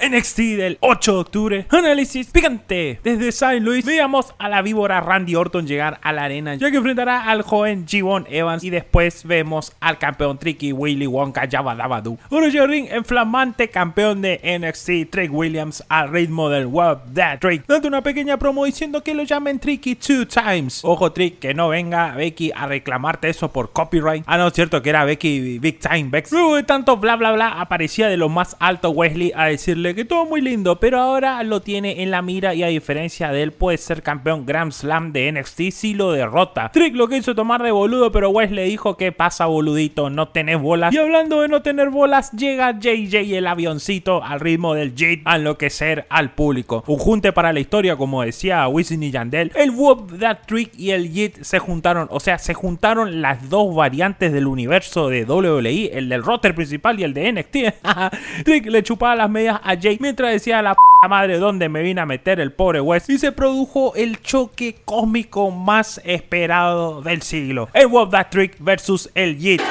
NXT del 8 de octubre. Análisis picante. Desde St. Louis veamos a la víbora Randy Orton llegar a la arena, ya que enfrentará al joven g Evans. Y después vemos al campeón Tricky Willy Wonka Yabadabadu. Roger Ring enflamante, flamante campeón de NXT Trick Williams al ritmo del Web That Trick, dando una pequeña promo diciendo que lo llamen Tricky two times. Ojo, Trick, que no venga Becky a reclamarte eso por copyright. Ah, no, es cierto que era Becky Big Time Bex. Luego de tanto bla bla bla, aparecía de lo más alto Wesley a decirle que todo muy lindo, pero ahora lo tiene en la mira y a diferencia de él puede ser campeón Grand Slam de NXT si lo derrota. Trick lo quiso tomar de boludo, pero Wes le dijo que pasa boludito, no tenés bolas. Y hablando de no tener bolas, llega JJ el avioncito al ritmo del JIT a enloquecer al público. Un junte para la historia, como decía Wisin y Yandel. El Wop, That Trick y el JIT se juntaron, o sea, se juntaron las dos variantes del universo de WWE, el del roster principal y el de NXT. Trick le chupaba las medias a mientras decía la madre dónde me vine a meter el pobre West y se produjo el choque cósmico más esperado del siglo, el Wob That Trick versus el Yeet.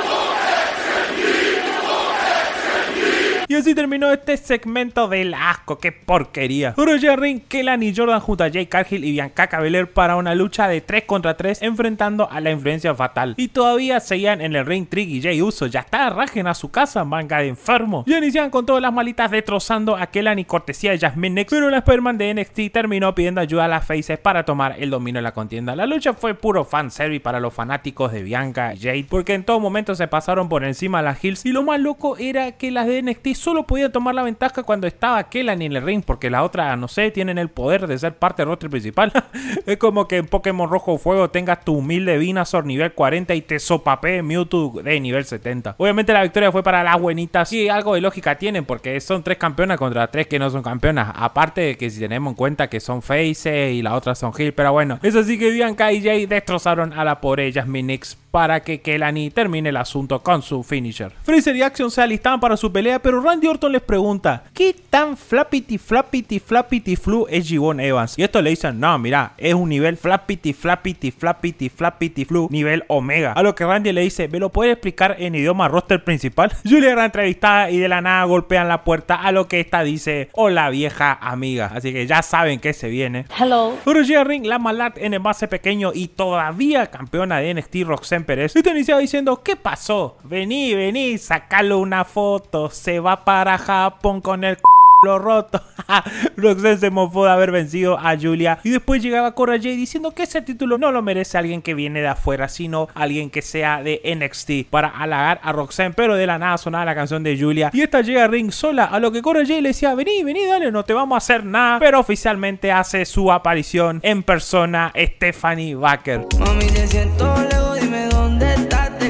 Y así terminó este segmento del asco, qué porquería. ya Ring, Kellan y Jordan junto a Jay Cargill y Bianca Cabeller para una lucha de 3 contra 3 enfrentando a la influencia fatal. Y todavía seguían en el ring Trick y Jay Uso, ya está, rajen a su casa, manga de enfermo. Ya iniciaban con todas las malitas destrozando a Kellan y cortesía de Jasmine Nex, pero la spider de NXT terminó pidiendo ayuda a las Faces para tomar el dominio de la contienda. La lucha fue puro fanservice para los fanáticos de Bianca y Jade, porque en todo momento se pasaron por encima a las Hills y lo más loco era que las de NXT solo podía tomar la ventaja cuando estaba Kellan en el ring, porque la otra, no sé, tienen el poder de ser parte del roster principal. es como que en Pokémon Rojo Fuego tengas tu humilde Vinazor nivel 40 y te sopape Mewtwo de nivel 70. Obviamente la victoria fue para las buenitas y algo de lógica tienen, porque son tres campeonas contra tres que no son campeonas. Aparte de que si tenemos en cuenta que son faces y la otra son hill pero bueno, eso sí que Bianca y Jay destrozaron a la pobre Jasmine X para que Kelani termine el asunto con su finisher. Freezer y Action se alistaban para su pelea, pero Randy Orton les pregunta, ¿qué tan flappity flappity flappity flu es Gibbon Evans? Y esto le dicen, no, mira, es un nivel flappity flappity flappity flappity flu, nivel omega. A lo que Randy le dice, ¿me lo puede explicar en idioma roster principal? Julia era entrevistada y de la nada golpean la puerta, a lo que esta dice, hola vieja amiga. Así que ya saben que se viene. Hello. Ring, la Malat en el base pequeño y todavía campeona de NXT Roxanne Pérez. Y te iniciaba diciendo, ¿qué pasó? Vení, vení, sacalo una foto. Se va para Japón con el lo roto. Roxanne se mofó de haber vencido a Julia. Y después llegaba Cora J diciendo que ese título no lo merece alguien que viene de afuera, sino alguien que sea de NXT para halagar a Roxanne. Pero de la nada sonaba la canción de Julia. Y esta llega a Ring sola, a lo que Cora J le decía: Vení, vení, dale, no te vamos a hacer nada. Pero oficialmente hace su aparición en persona Stephanie Baker.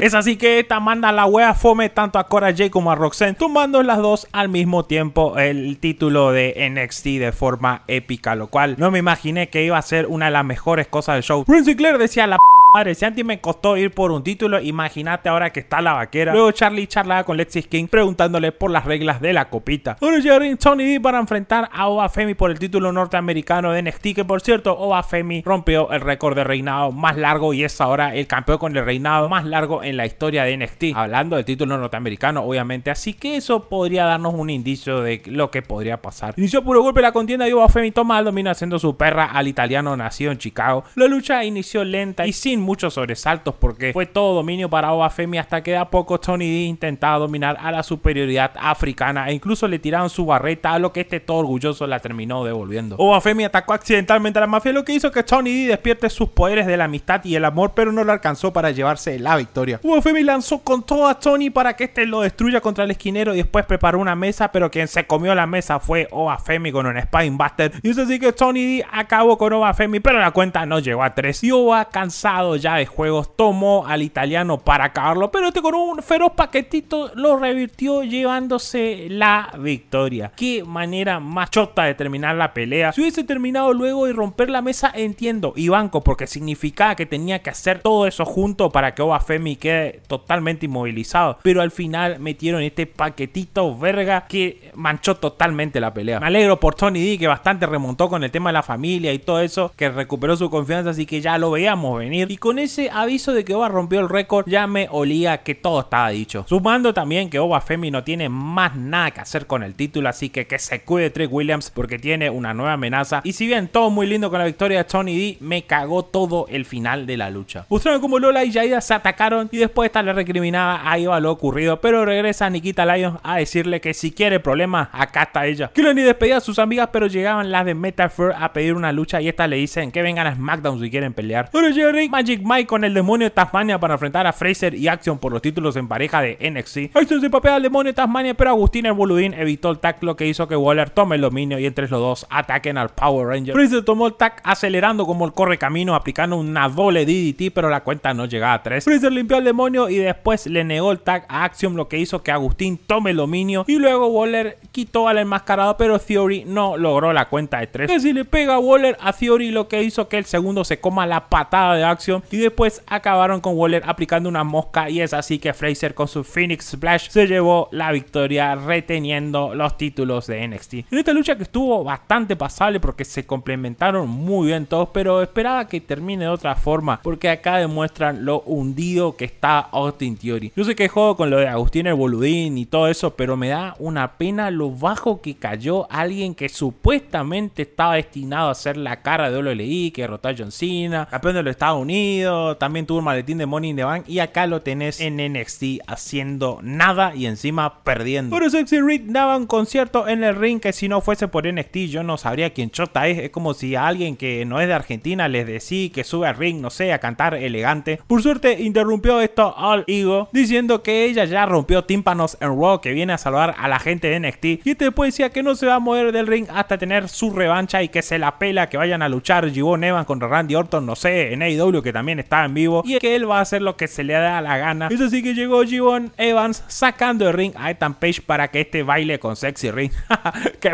Es así que esta manda la wea fome tanto a Cora J como a Roxanne, Tomando las dos al mismo tiempo el título de NXT de forma épica, lo cual no me imaginé que iba a ser una de las mejores cosas del show. Prince Claire decía la p Madre, si antes me costó ir por un título, imagínate ahora que está la vaquera. Luego Charlie charlaba con Lexis King preguntándole por las reglas de la copita. Ahora llegaron Tony D para enfrentar a Obafemi por el título norteamericano de NXT, que por cierto, Femi rompió el récord de reinado más largo y es ahora el campeón con el reinado más largo en la historia de NXT. Hablando del título norteamericano, obviamente, así que eso podría darnos un indicio de lo que podría pasar. Inició puro golpe la contienda y Obafemi toma el dominio haciendo su perra al italiano nacido en Chicago. La lucha inició lenta y sin muchos sobresaltos porque fue todo dominio para Obafemi hasta que de a poco Tony D intentaba dominar a la superioridad africana e incluso le tiraron su barreta a lo que este todo orgulloso la terminó devolviendo. Obafemi atacó accidentalmente a la mafia lo que hizo que Tony D despierte sus poderes de la amistad y el amor pero no lo alcanzó para llevarse la victoria. Obafemi lanzó con todo a Tony para que este lo destruya contra el esquinero y después preparó una mesa pero quien se comió la mesa fue Obafemi con un Spinebuster y eso sí que Tony D acabó con Obafemi pero la cuenta no llegó a tres y Oba cansado ya de juegos, tomó al italiano para acabarlo, pero este con un feroz paquetito, lo revirtió llevándose la victoria. Qué manera machota de terminar la pelea. Si hubiese terminado luego y romper la mesa, entiendo, y banco, porque significaba que tenía que hacer todo eso junto para que Obafemi quede totalmente inmovilizado. Pero al final metieron este paquetito verga que manchó totalmente la pelea. Me alegro por Tony D que bastante remontó con el tema de la familia y todo eso, que recuperó su confianza, así que ya lo veíamos venir. Y con ese aviso de que Oba rompió el récord, ya me olía que todo estaba dicho. Sumando también que Oba Femi no tiene más nada que hacer con el título, así que que se cuide Trick Williams porque tiene una nueva amenaza. Y si bien todo muy lindo con la victoria de Tony D, me cagó todo el final de la lucha. Mostraron como Lola y Jaida se atacaron y después esta le recriminaba a Iba lo ocurrido, pero regresa Nikita Lyons a decirle que si quiere problemas, acá está ella. ni despedía a sus amigas, pero llegaban las de Metafur a pedir una lucha y estas le dicen que vengan a SmackDown si quieren pelear. Ahora llega Mike con el demonio de Tasmania para enfrentar a Fraser y Action por los títulos en pareja de NXT. Action se papea al demonio de Tasmania, pero Agustín el Boludín evitó el tag, lo que hizo que Waller tome el dominio y entre los dos ataquen al Power Ranger. Fraser tomó el tag acelerando como el corre camino, aplicando una doble DDT, pero la cuenta no llegaba a 3. Fraser limpió al demonio y después le negó el tag a Action, lo que hizo que Agustín tome el dominio. Y luego Waller quitó al enmascarado, pero Theory no logró la cuenta de 3. si le pega Waller a Theory, lo que hizo que el segundo se coma la patada de Action y después acabaron con Waller aplicando una mosca. Y es así que Fraser con su Phoenix Splash se llevó la victoria reteniendo los títulos de NXT. En esta lucha que estuvo bastante pasable porque se complementaron muy bien todos. Pero esperaba que termine de otra forma. Porque acá demuestran lo hundido que está Austin Theory. Yo sé que juego con lo de Agustín el Boludín y todo eso. Pero me da una pena lo bajo que cayó alguien que supuestamente estaba destinado a ser la cara de OLI, que derrotó a John Cena, campeón de los Estados Unidos también tuvo un maletín de Money in the Bank. Y acá lo tenés en NXT haciendo nada y encima perdiendo. Pero Sexy Reed daba un concierto en el ring que si no fuese por NXT yo no sabría quién chota es. Es como si a alguien que no es de Argentina les decía que sube al ring, no sé, a cantar elegante. Por suerte interrumpió esto All Ego diciendo que ella ya rompió tímpanos en Raw que viene a salvar a la gente de NXT. Y este después decía que no se va a mover del ring hasta tener su revancha y que se la pela que vayan a luchar Gibon Evans contra Randy Orton, no sé, en AEW que también también estaba en vivo. Y que él va a hacer lo que se le da la gana. Eso sí que llegó Jibon Evans sacando el ring a Ethan Page para que este baile con Sexy Ring. que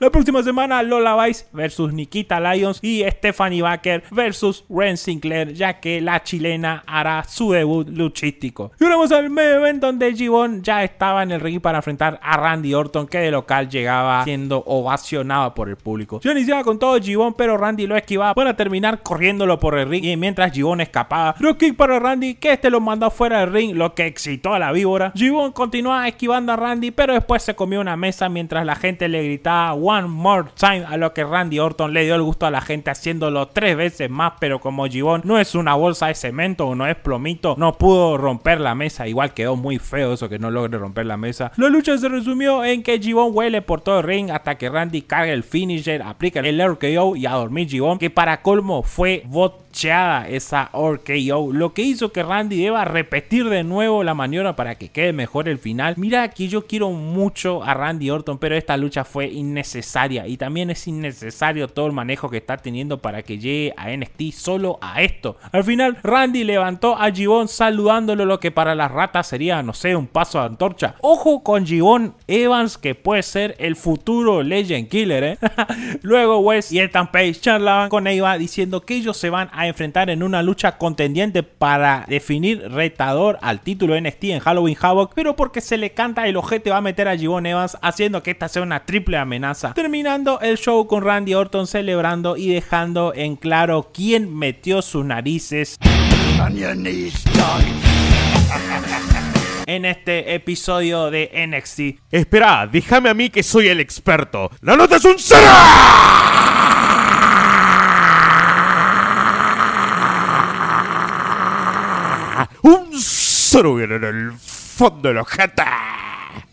la próxima semana Lola Vice versus Nikita Lyons y Stephanie Baker versus Ren Sinclair, ya que la chilena hará su debut luchístico. Y volvemos al main donde Gibbon ya estaba en el ring para enfrentar a Randy Orton, que de local llegaba siendo ovacionado por el público. Yo iniciaba con todo Gibbon, pero Randy lo esquivaba para terminar corriéndolo por el ring y mientras Gibbon escapaba, los para Randy, que este lo mandó fuera del ring, lo que excitó a la víbora. Gibbon continuaba esquivando a Randy, pero después se comió una mesa mientras la gente le gritaba One More Time, a lo que Randy Orton le dio el gusto a la gente haciéndolo tres veces más, pero como Gibbon no es una bolsa de cemento o no es plomito, no pudo romper la mesa, igual quedó muy feo eso que no logre romper la mesa. La lucha se resumió en que Gibbon huele por todo el ring hasta que Randy Cargue el finisher, aplica el RKO y a dormir que para colmo fue voto esa RKO, lo que hizo que Randy deba repetir de nuevo la maniobra para que quede mejor el final. Mira que yo quiero mucho a Randy Orton, pero esta lucha fue innecesaria y también es innecesario todo el manejo que está teniendo para que llegue a NXT solo a esto. Al final, Randy levantó a Gibón saludándolo, lo que para las ratas sería, no sé, un paso de antorcha. Ojo con Gibón Evans, que puede ser el futuro Legend Killer, ¿eh? Luego Wes y el Page charlaban con Eva diciendo que ellos se van a enfrentar en una lucha contendiente para definir retador al título NXT en Halloween Havoc, pero porque se le canta el ojete va a meter a Jibon Evans haciendo que esta sea una triple amenaza. Terminando el show con Randy Orton celebrando y dejando en claro quién metió sus narices. en este episodio de NXT. Espera, déjame a mí que soy el experto. ¡La nota es un cero! Sorugen en el fondo de la Ojeta!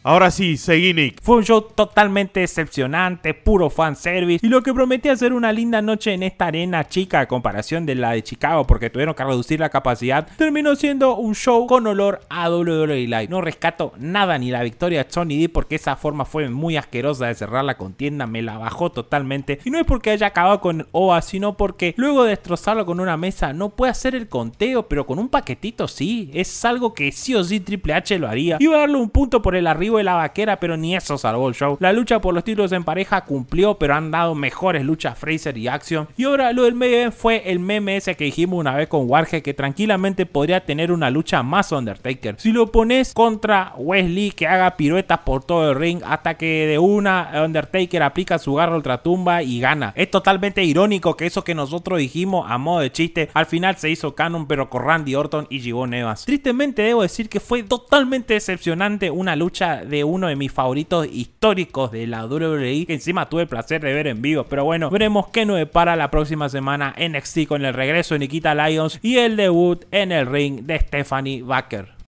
Ahora sí, seguí Nick. Fue un show totalmente decepcionante, puro fanservice y lo que prometía hacer una linda noche en esta arena chica a comparación de la de Chicago porque tuvieron que reducir la capacidad, terminó siendo un show con olor a WWE Live. No rescato nada ni la victoria de Sony D porque esa forma fue muy asquerosa de cerrar la contienda, me la bajó totalmente y no es porque haya acabado con OA, sino porque luego de destrozarlo con una mesa no puede hacer el conteo, pero con un paquetito sí, es algo que sí o sí Triple H lo haría. Iba a darle un punto por el arriba de la vaquera, pero ni eso salvó el show. La lucha por los títulos en pareja cumplió, pero han dado mejores luchas Fraser y Action. Y ahora lo del medio fue el meme ese que dijimos una vez con Warge, que tranquilamente podría tener una lucha más Undertaker. Si lo pones contra Wesley, que haga piruetas por todo el ring hasta que de una Undertaker aplica su garra ultratumba y gana. Es totalmente irónico que eso que nosotros dijimos a modo de chiste, al final se hizo canon, pero con Randy Orton y llegó nevas Tristemente debo decir que fue totalmente decepcionante una lucha de uno de mis favoritos históricos de la WWE, que encima tuve el placer de ver en vivo. Pero bueno, veremos qué nos depara la próxima semana en NXT con el regreso de Nikita Lyons y el debut en el ring de Stephanie Baker.